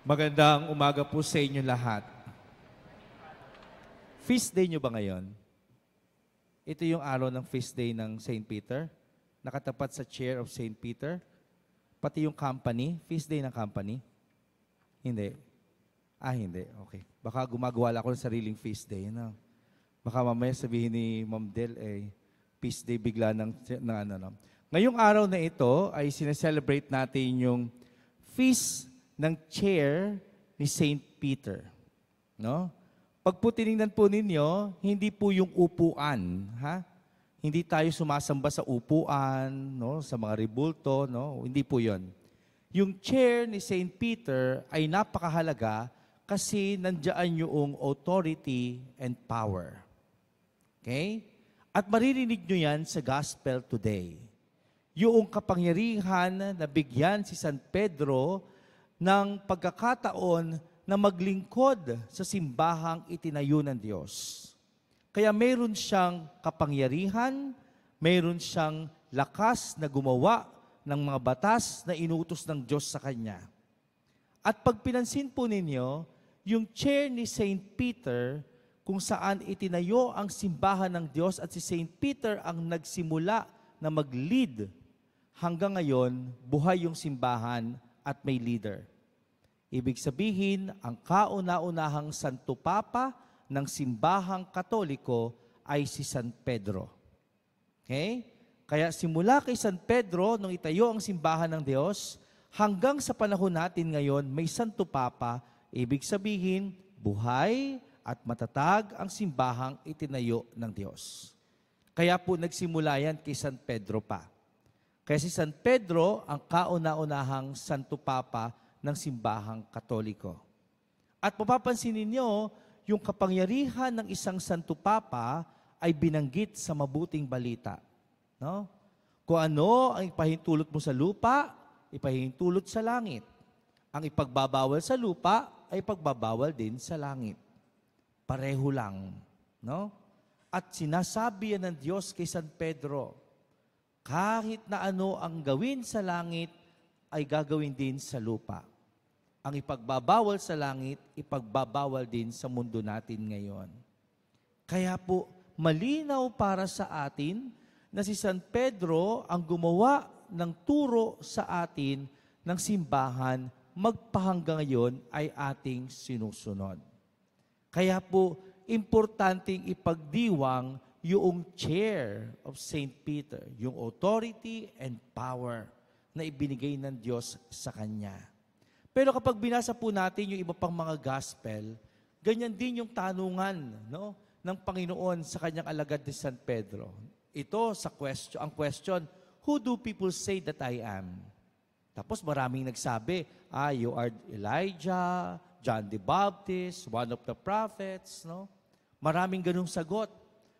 Magandang umaga po sa inyo lahat. Feast day nyo ba ngayon? Ito yung araw ng feast day ng St. Peter. Nakatapat sa chair of St. Peter. Pati yung company, feast day ng company. Hindi. Ah, hindi. Okay. Baka gumagawa lang ako ng sariling feast day. You know? Baka mamaya sabihin ni Ma'am Del, eh, feast day bigla ng, ng ano, no? Ngayong araw na ito ay sineselebrate natin yung feast ng chair ni St. Peter. No? Pag po tinignan po ninyo, hindi po yung upuan, ha? Hindi tayo sumasamba sa upuan, no, sa mga ribulto, no? Hindi po 'yon. Yung chair ni St. Peter ay napakahalaga kasi nandiyan yung authority and power. Okay? At maririnig nyo yan sa gospel today. Yung kapangyarihan na bigyan si San Pedro ng pagkakataon na maglingkod sa simbahang itinayo ng Diyos. Kaya mayroon siyang kapangyarihan, mayroon siyang lakas na gumawa ng mga batas na inutos ng Diyos sa Kanya. At pag pinansin po ninyo, yung chair ni St. Peter kung saan itinayo ang simbahan ng Diyos at si St. Peter ang nagsimula na mag-lead hanggang ngayon, buhay yung simbahan at may leader. Ibig sabihin, ang kauna-unahang Santo Papa ng simbahang katoliko ay si San Pedro. Okay? Kaya simula kay San Pedro, nung itayo ang simbahan ng Diyos, hanggang sa panahon natin ngayon, may Santo Papa, ibig sabihin, buhay at matatag ang simbahang itinayo ng Diyos. Kaya po nagsimula yan kay San Pedro pa. Kaya si San Pedro ang kauna-unahang Santo Papa ng simbahang katoliko. At mapapansin ninyo, yung kapangyarihan ng isang Santo Papa ay binanggit sa mabuting balita. No? Kung ano ang ipahintulot mo sa lupa, ipahintulot sa langit. Ang ipagbabawal sa lupa ay pagbabawal din sa langit. Pareho lang. No? At sinasabi yan ng Diyos kay San Pedro, kahit na ano ang gawin sa langit, ay gagawin din sa lupa. Ang ipagbabawal sa langit, ipagbabawal din sa mundo natin ngayon. Kaya po, malinaw para sa atin na si San Pedro ang gumawa ng turo sa atin ng simbahan magpahanggang ngayon ay ating sinusunod. Kaya po, importanteng ipagdiwang yung chair of St. Peter, yung authority and power na ibinigay ng Diyos sa kanya. Pero kapag binasa po natin yung iba pang mga gospel, ganyan din yung tanungan no, ng Panginoon sa kanyang alagad ni San Pedro. Ito sa question, ang question, who do people say that I am? Tapos maraming nagsabi, ah, you are Elijah, John the Baptist, one of the prophets, no? Maraming ganung sagot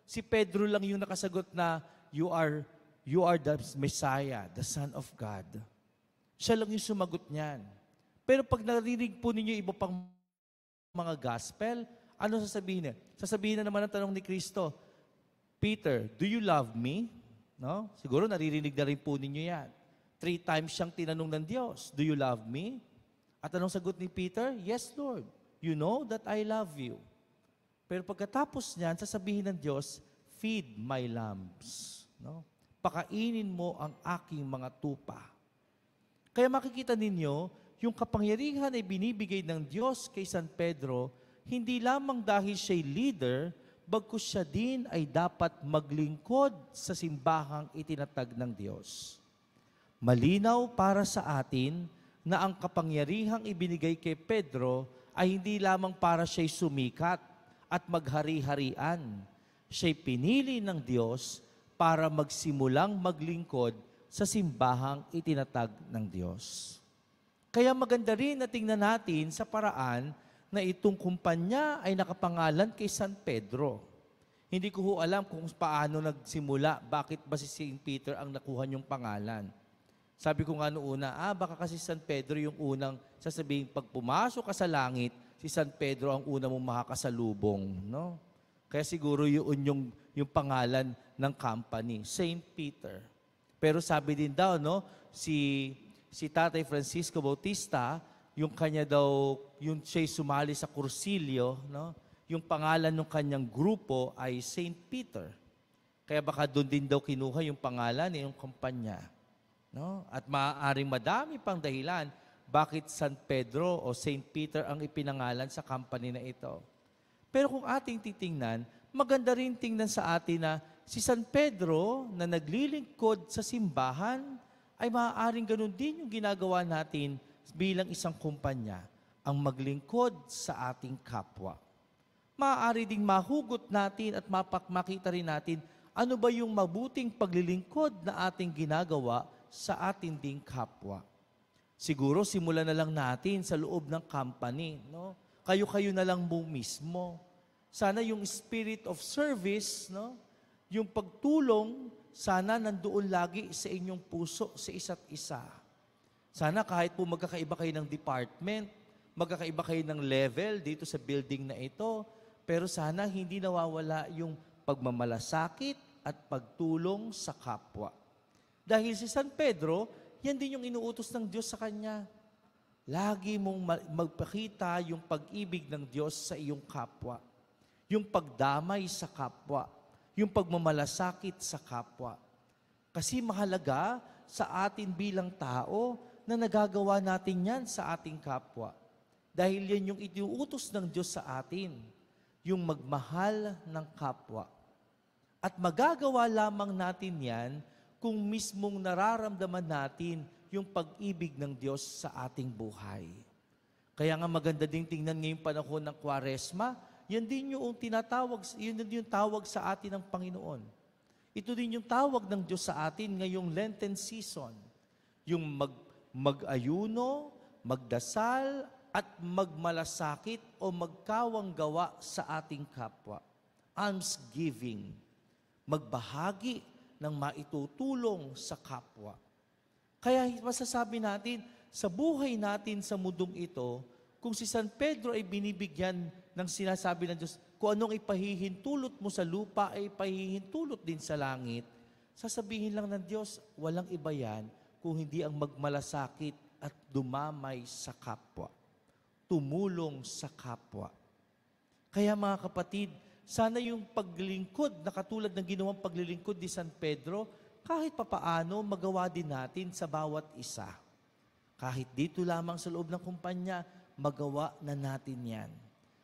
si Pedro lang yung nakasagot na, you are, you are the Messiah, the Son of God. Siya lang yung sumagot niyan. Pero pag narinig po ninyo iba pang mga gospel, ano sasabihin na? Sasabihin na naman ang tanong ni Kristo, Peter, do you love me? No? Siguro naririnig na rin po ninyo yan. Three times siyang tinanong ng Diyos, do you love me? At anong sagot ni Peter? Yes, Lord. You know that I love you. Pero pagkatapos niyan, sasabihin ng Diyos, feed my lambs. No? Pakainin mo ang aking mga tupa. Kaya makikita ninyo, yung kapangyarihan ay binibigay ng Diyos kay San Pedro, hindi lamang dahil siya'y leader, bagkus siya din ay dapat maglingkod sa simbahang itinatag ng Diyos. Malinaw para sa atin na ang kapangyarihang ibinigay kay Pedro ay hindi lamang para siya'y sumikat, at maghari-harian. Siya'y pinili ng Diyos para magsimulang maglingkod sa simbahang itinatag ng Diyos. Kaya maganda rin na tingnan natin sa paraan na itong kumpanya ay nakapangalan kay San Pedro. Hindi ko ho alam kung paano nagsimula, bakit ba si St. Peter ang nakuha niyong pangalan. Sabi ko nga noona, ah baka kasi San Pedro yung unang sasabing pag pumasok ka sa langit, si San Pedro ang una mong makakasalubong, no? Kaya siguro yun yung, yung pangalan ng company, Saint Peter. Pero sabi din daw, no, si, si Tatay Francisco Bautista, yung kanya daw, yung siya sumali sa kursilyo, no, yung pangalan ng kanyang grupo ay Saint Peter. Kaya baka doon din daw kinuha yung pangalan ng yung kumpanya. No? At maaaring madami pang dahilan bakit San Pedro o St. Peter ang ipinangalan sa company na ito. Pero kung ating titingnan, maganda rin tingnan sa atin na si San Pedro na naglilingkod sa simbahan ay maaaring ganun din yung ginagawa natin bilang isang kumpanya ang maglingkod sa ating kapwa. Maaari ding mahugot natin at mapakmakita rin natin ano ba yung mabuting paglilingkod na ating ginagawa sa ating ding kapwa. Siguro simulan na lang natin sa loob ng company, no? Kayo-kayo na lang mo mismo. Sana yung spirit of service, no? Yung pagtulong, sana nandoon lagi sa inyong puso sa isa't isa. Sana kahit po magkakaiba kayo ng department, magkakaiba kayo ng level dito sa building na ito, pero sana hindi nawawala yung pagmamalasakit at pagtulong sa kapwa. Dahil si San Pedro, yan din yung inuutos ng Diyos sa kanya. Lagi mong magpakita yung pag-ibig ng Diyos sa iyong kapwa. Yung pagdamay sa kapwa. Yung pagmamalasakit sa kapwa. Kasi mahalaga sa atin bilang tao na nagagawa natin yan sa ating kapwa. Dahil yan yung itiuutos ng Diyos sa atin, yung magmahal ng kapwa. At magagawa lamang natin yan kung mismong nararamdaman natin yung pag-ibig ng Diyos sa ating buhay. Kaya nga maganda ding tingnan ngayong panahon ng Kwaresma, yan din yung tinatawag, yun din yung tawag sa atin ng Panginoon. Ito din yung tawag ng Diyos sa atin ngayong Lenten season. Yung mag, mag-ayuno, magdasal, at magmalasakit o magkawang gawa sa ating kapwa. Almsgiving. Magbahagi ng maitutulong sa kapwa. Kaya masasabi natin, sa buhay natin sa mundong ito, kung si San Pedro ay binibigyan ng sinasabi ng Diyos, kung anong ipahihintulot mo sa lupa ay ipahihintulot din sa langit, sasabihin lang ng Diyos, walang iba yan kung hindi ang magmalasakit at dumamay sa kapwa. Tumulong sa kapwa. Kaya mga kapatid, sana yung paglilingkod, na katulad ng ginawang paglilingkod ni San Pedro, kahit papaano magawa din natin sa bawat isa. Kahit dito lamang sa loob ng kumpanya, magawa na natin yan.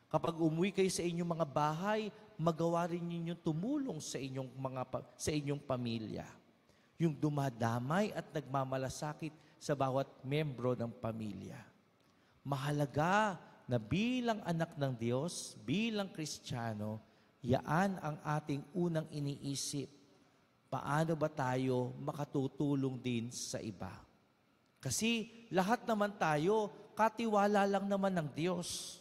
Kapag umuwi kayo sa inyong mga bahay, magawa rin ninyo tumulong sa inyong, mga, sa inyong pamilya. Yung dumadamay at nagmamalasakit sa bawat membro ng pamilya. Mahalaga na bilang anak ng Diyos, bilang Kristiyano, Yaan ang ating unang iniisip. Paano ba tayo makatutulong din sa iba? Kasi lahat naman tayo, katiwala lang naman ng Diyos.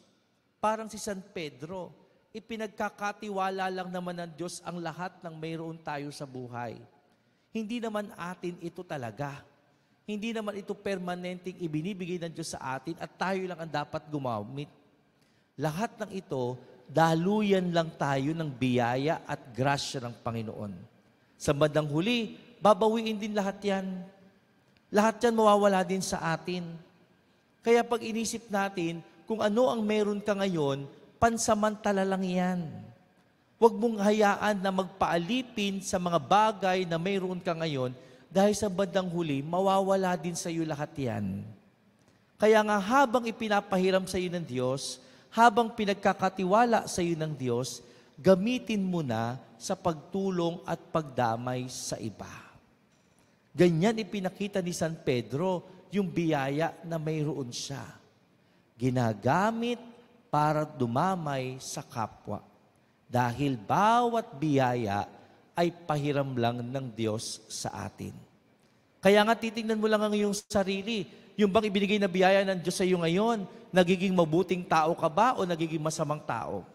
Parang si San Pedro, ipinagkakatiwala lang naman ng Diyos ang lahat ng mayroon tayo sa buhay. Hindi naman atin ito talaga. Hindi naman ito permanenteng ibinibigay ng Diyos sa atin at tayo lang ang dapat gumamit. Lahat ng ito daluyan lang tayo ng biyaya at grasya ng Panginoon. Sa bandang huli, babawiin din lahat yan. Lahat yan mawawala din sa atin. Kaya pag inisip natin, kung ano ang meron ka ngayon, pansamantala lang yan. Huwag mong hayaan na magpaalipin sa mga bagay na mayroon ka ngayon dahil sa bandang huli, mawawala din sa iyo lahat yan. Kaya nga habang ipinapahiram sa iyo ng Diyos, habang pinagkakatiwala sa iyo ng Diyos, gamitin mo na sa pagtulong at pagdamay sa iba. Ganyan ipinakita ni San Pedro yung biyaya na mayroon siya. Ginagamit para dumamay sa kapwa. Dahil bawat biyaya ay pahiram lang ng Diyos sa atin. Kaya nga titingnan mo lang ang iyong sarili. Yung bang ibinigay na biyaya ng Diyos sa iyo ngayon, Nagiging mabuting tao ka ba o nagiging masamang tao?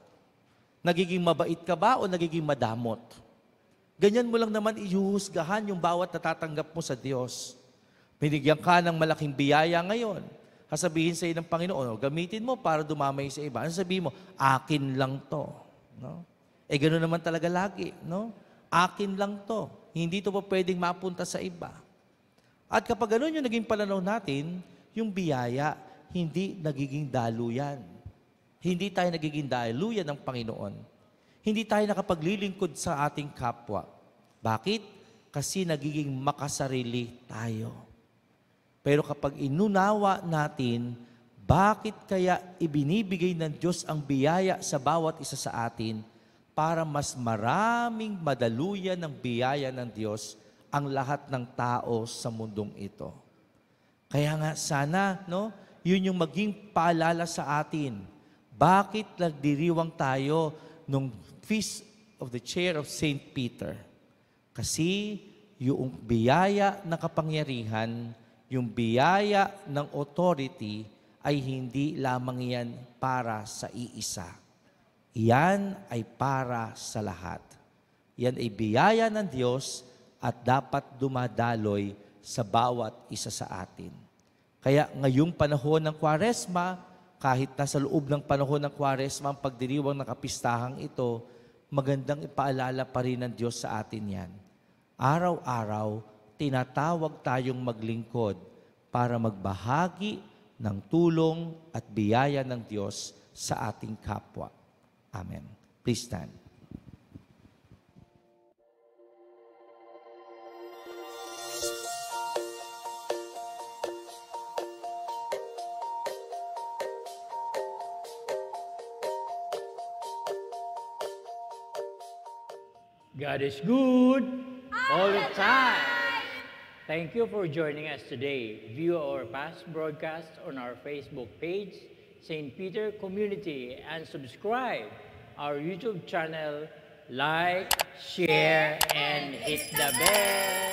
Nagiging mabait ka ba o nagiging madamot? Ganyan mo lang naman ihuhusgahan yung bawat natatanggap mo sa Diyos. Binigyan ka ng malaking biyaya ngayon. Hasabihin sa iyo ng Panginoon, gamitin mo para dumamay sa iba. Ano sabihin mo? Akin lang to. No? Eh ganoon naman talaga lagi. No? Akin lang to. Hindi to pa pwedeng mapunta sa iba. At kapag ganun yung naging pananaw natin, yung biyaya, hindi nagiging daluyan. Hindi tayo nagiging daluyan ng Panginoon. Hindi tayo nakapaglilingkod sa ating kapwa. Bakit? Kasi nagiging makasarili tayo. Pero kapag inunawa natin, bakit kaya ibinibigay ng Diyos ang biyaya sa bawat isa sa atin para mas maraming madaluyan ng biyaya ng Diyos ang lahat ng tao sa mundong ito? Kaya nga sana, no, yun yung maging paalala sa atin. Bakit nagdiriwang tayo nung Feast of the Chair of St. Peter? Kasi yung biyaya na kapangyarihan, yung biyaya ng authority ay hindi lamang yan para sa iisa. Iyan ay para sa lahat. Yan ay biyaya ng Diyos at dapat dumadaloy sa bawat isa sa atin. Kaya ngayong panahon ng Kwaresma, kahit nasa loob ng panahon ng Kwaresma ang pagdiriwang ng kapistahang ito, magandang ipaalala pa rin ng Diyos sa atin yan. Araw-araw, tinatawag tayong maglingkod para magbahagi ng tulong at biyaya ng Diyos sa ating kapwa. Amen. Please stand. God is good all, the time. time. Thank you for joining us today. View our past broadcasts on our Facebook page, St. Peter Community, and subscribe our YouTube channel. Like, share, and hit the bell.